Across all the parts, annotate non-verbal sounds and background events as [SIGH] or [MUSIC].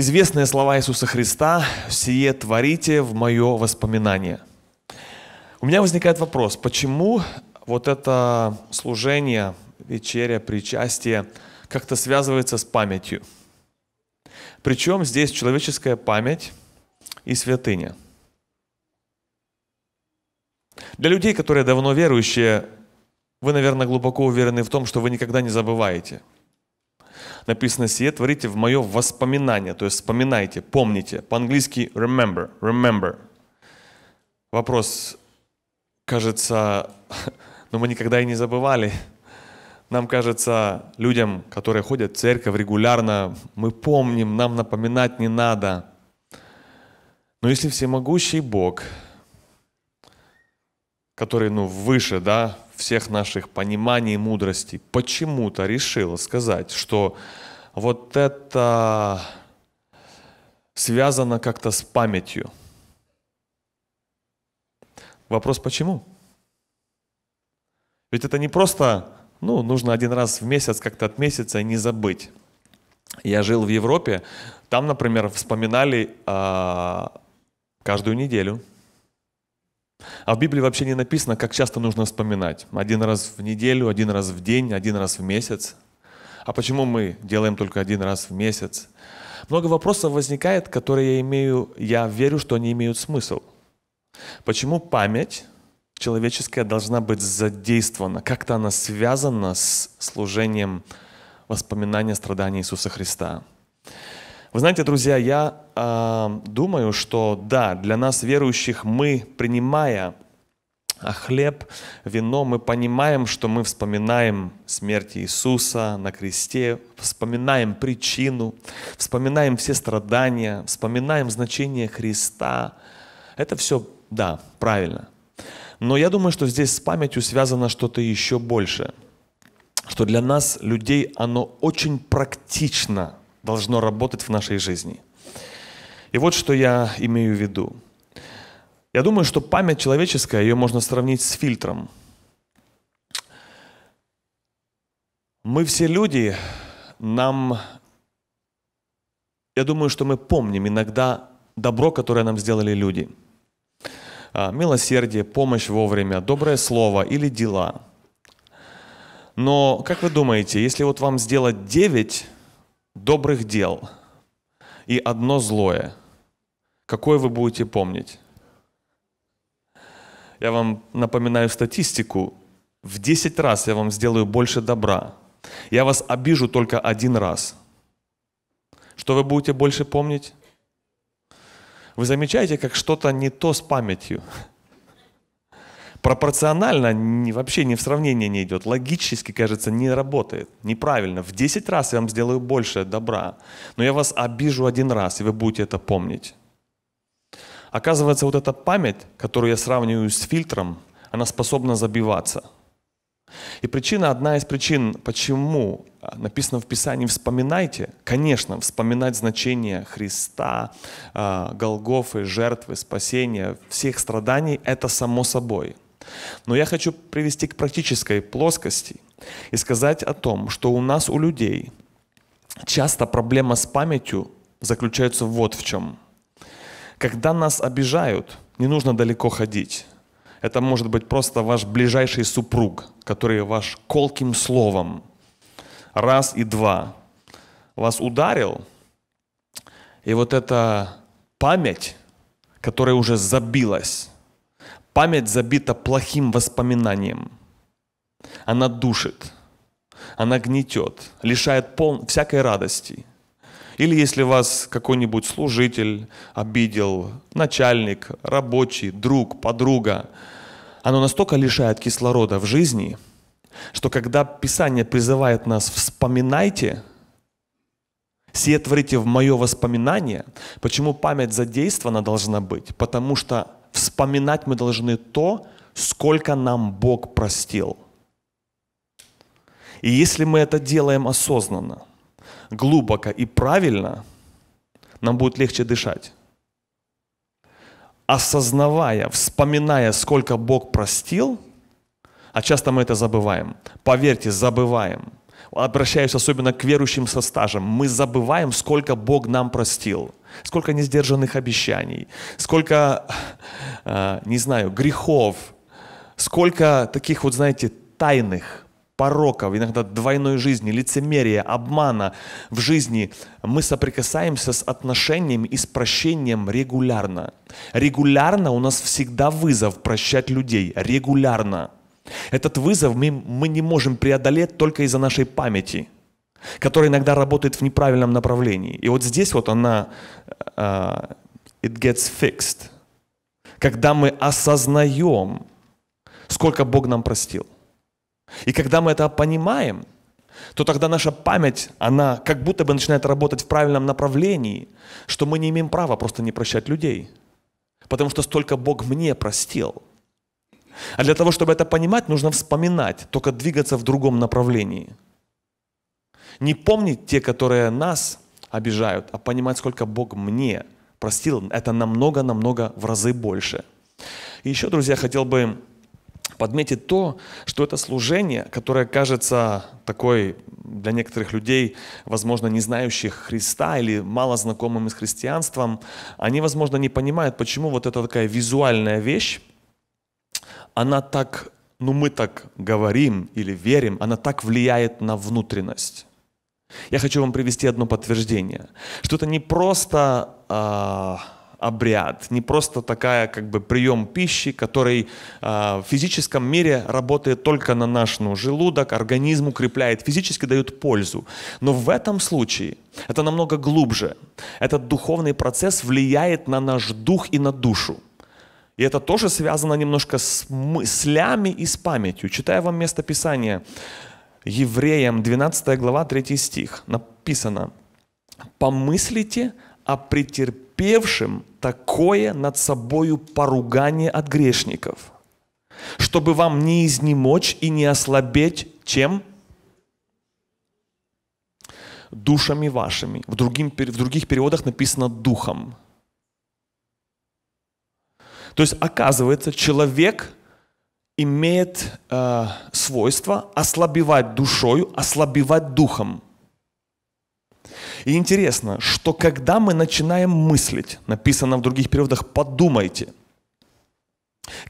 Известные слова Иисуса Христа «Сие творите в мое воспоминание». У меня возникает вопрос, почему вот это служение, вечеря, причастие как-то связывается с памятью? Причем здесь человеческая память и святыня. Для людей, которые давно верующие, вы, наверное, глубоко уверены в том, что вы никогда не забываете – написано «Сие творите в мое воспоминание», то есть вспоминайте, помните. По-английски «remember», «remember». Вопрос, кажется, [LAUGHS] но ну, мы никогда и не забывали. Нам кажется, людям, которые ходят в церковь регулярно, мы помним, нам напоминать не надо. Но если всемогущий Бог, который ну, выше, да, всех наших пониманий и мудростей почему-то решила сказать, что вот это связано как-то с памятью. Вопрос почему? Ведь это не просто, ну, нужно один раз в месяц как-то от месяца и не забыть. Я жил в Европе, там, например, вспоминали э, каждую неделю – а в Библии вообще не написано, как часто нужно вспоминать. Один раз в неделю, один раз в день, один раз в месяц. А почему мы делаем только один раз в месяц? Много вопросов возникает, которые я имею, я верю, что они имеют смысл. Почему память человеческая должна быть задействована? Как-то она связана с служением воспоминания страданий Иисуса Христа. Вы знаете, друзья, я э, думаю, что да, для нас верующих мы, принимая а, хлеб, вино, мы понимаем, что мы вспоминаем смерть Иисуса на кресте, вспоминаем причину, вспоминаем все страдания, вспоминаем значение Христа. Это все, да, правильно. Но я думаю, что здесь с памятью связано что-то еще большее, что для нас, людей, оно очень практично – должно работать в нашей жизни. И вот что я имею в виду. Я думаю, что память человеческая, ее можно сравнить с фильтром. Мы все люди, нам... Я думаю, что мы помним иногда добро, которое нам сделали люди. А, милосердие, помощь вовремя, доброе слово или дела. Но как вы думаете, если вот вам сделать 9 добрых дел и одно злое, какое вы будете помнить? Я вам напоминаю статистику. В 10 раз я вам сделаю больше добра. Я вас обижу только один раз. Что вы будете больше помнить? Вы замечаете, как что-то не то с памятью пропорционально вообще не в сравнение не идет. Логически, кажется, не работает. Неправильно. В 10 раз я вам сделаю больше добра. Но я вас обижу один раз, и вы будете это помнить. Оказывается, вот эта память, которую я сравниваю с фильтром, она способна забиваться. И причина, одна из причин, почему а, написано в Писании «вспоминайте», конечно, вспоминать значение Христа, а, Голгофы, жертвы, спасения, всех страданий – это само собой – но я хочу привести к практической плоскости и сказать о том, что у нас, у людей, часто проблема с памятью заключается вот в чем. Когда нас обижают, не нужно далеко ходить. Это может быть просто ваш ближайший супруг, который ваш колким словом раз и два вас ударил, и вот эта память, которая уже забилась, Память забита плохим воспоминанием. Она душит, она гнетет, лишает пол... всякой радости. Или если вас какой-нибудь служитель обидел, начальник, рабочий, друг, подруга, оно настолько лишает кислорода в жизни, что когда Писание призывает нас «вспоминайте», «сие творите в мое воспоминание», почему память задействована должна быть? Потому что вспоминать мы должны то, сколько нам Бог простил. И если мы это делаем осознанно, глубоко и правильно, нам будет легче дышать. Осознавая, вспоминая, сколько Бог простил, а часто мы это забываем. Поверьте, забываем. Обращаюсь особенно к верующим со стажем. Мы забываем, сколько Бог нам простил сколько несдержанных обещаний, сколько, а, не знаю, грехов, сколько таких вот, знаете, тайных пороков, иногда двойной жизни, лицемерия, обмана в жизни, мы соприкасаемся с отношениями и с прощением регулярно. Регулярно у нас всегда вызов прощать людей. Регулярно. Этот вызов мы, мы не можем преодолеть только из-за нашей памяти – которая иногда работает в неправильном направлении. И вот здесь вот она, uh, it gets fixed. Когда мы осознаем, сколько Бог нам простил. И когда мы это понимаем, то тогда наша память, она как будто бы начинает работать в правильном направлении, что мы не имеем права просто не прощать людей. Потому что столько Бог мне простил. А для того, чтобы это понимать, нужно вспоминать, только двигаться в другом направлении – не помнить те, которые нас обижают, а понимать, сколько Бог мне простил, это намного-намного в разы больше. И еще, друзья, хотел бы подметить то, что это служение, которое кажется такой для некоторых людей, возможно, не знающих Христа или мало знакомым с христианством, они, возможно, не понимают, почему вот эта такая визуальная вещь, она так, ну мы так говорим или верим, она так влияет на внутренность. Я хочу вам привести одно подтверждение, что это не просто э, обряд, не просто такая как бы прием пищи, который э, в физическом мире работает только на наш ну, желудок, организм укрепляет, физически дает пользу. Но в этом случае это намного глубже. Этот духовный процесс влияет на наш дух и на душу. И это тоже связано немножко с мыслями и с памятью. Читая вам место Писания, Евреям 12 глава 3 стих написано «Помыслите о претерпевшем такое над собою поругание от грешников, чтобы вам не изнемочь и не ослабеть чем? Душами вашими». В, другим, в других переводах написано «духом». То есть, оказывается, человек – имеет э, свойство ослабевать душою, ослабевать духом. И интересно, что когда мы начинаем мыслить, написано в других переводах, подумайте.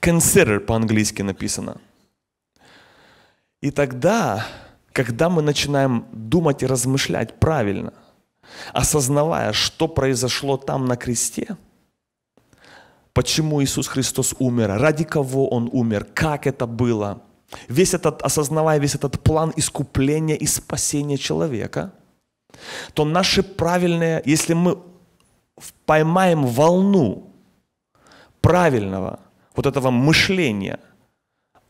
Consider по-английски написано. И тогда, когда мы начинаем думать и размышлять правильно, осознавая, что произошло там на кресте – почему Иисус Христос умер, ради кого Он умер, как это было. Весь этот, осознавая весь этот план искупления и спасения человека, то наши правильное, если мы поймаем волну правильного вот этого мышления,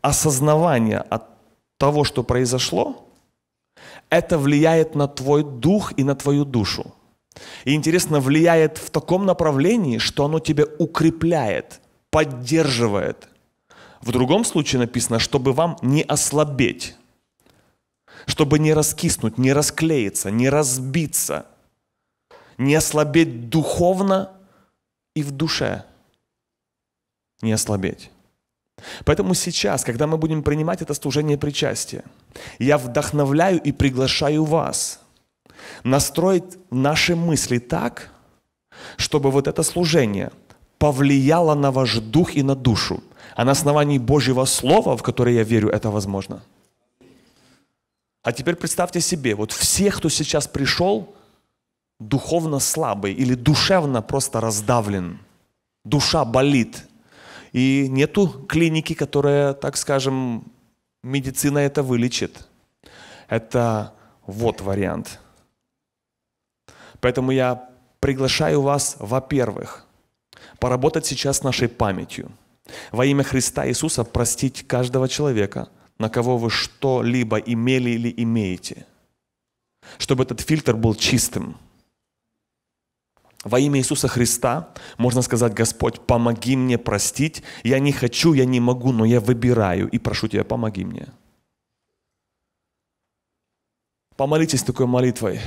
осознавания от того, что произошло, это влияет на твой дух и на твою душу. И интересно, влияет в таком направлении, что оно тебя укрепляет, поддерживает. В другом случае написано, чтобы вам не ослабеть, чтобы не раскиснуть, не расклеиться, не разбиться, не ослабеть духовно и в душе. Не ослабеть. Поэтому сейчас, когда мы будем принимать это служение причастия, я вдохновляю и приглашаю вас – настроить наши мысли так, чтобы вот это служение повлияло на ваш дух и на душу. А на основании Божьего Слова, в которое я верю, это возможно. А теперь представьте себе, вот все, кто сейчас пришел, духовно слабый или душевно просто раздавлен, душа болит, и нету клиники, которая, так скажем, медицина это вылечит. Это вот вариант – Поэтому я приглашаю вас, во-первых, поработать сейчас нашей памятью. Во имя Христа Иисуса простить каждого человека, на кого вы что-либо имели или имеете. Чтобы этот фильтр был чистым. Во имя Иисуса Христа можно сказать, Господь, помоги мне простить. Я не хочу, я не могу, но я выбираю и прошу Тебя, помоги мне. Помолитесь такой молитвой.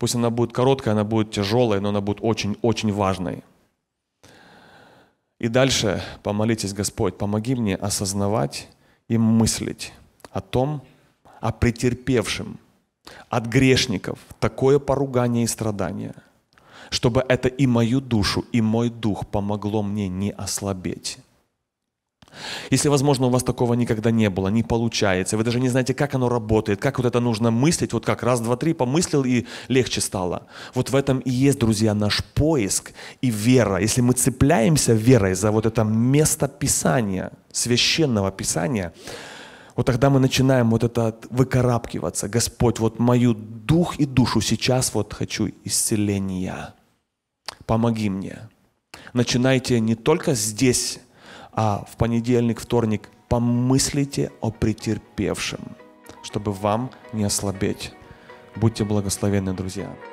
Пусть она будет короткая, она будет тяжелая, но она будет очень-очень важной. И дальше помолитесь, Господь, помоги мне осознавать и мыслить о том, о претерпевшем от грешников такое поругание и страдание, чтобы это и мою душу, и мой дух помогло мне не ослабеть. Если, возможно, у вас такого никогда не было, не получается, вы даже не знаете, как оно работает, как вот это нужно мыслить, вот как раз, два, три, помыслил и легче стало. Вот в этом и есть, друзья, наш поиск и вера. Если мы цепляемся верой за вот это место Писания, священного Писания, вот тогда мы начинаем вот это выкарабкиваться. Господь, вот мою дух и душу сейчас вот хочу исцеления. Помоги мне. Начинайте не только здесь а в понедельник, вторник помыслите о претерпевшем, чтобы вам не ослабеть. Будьте благословенны, друзья.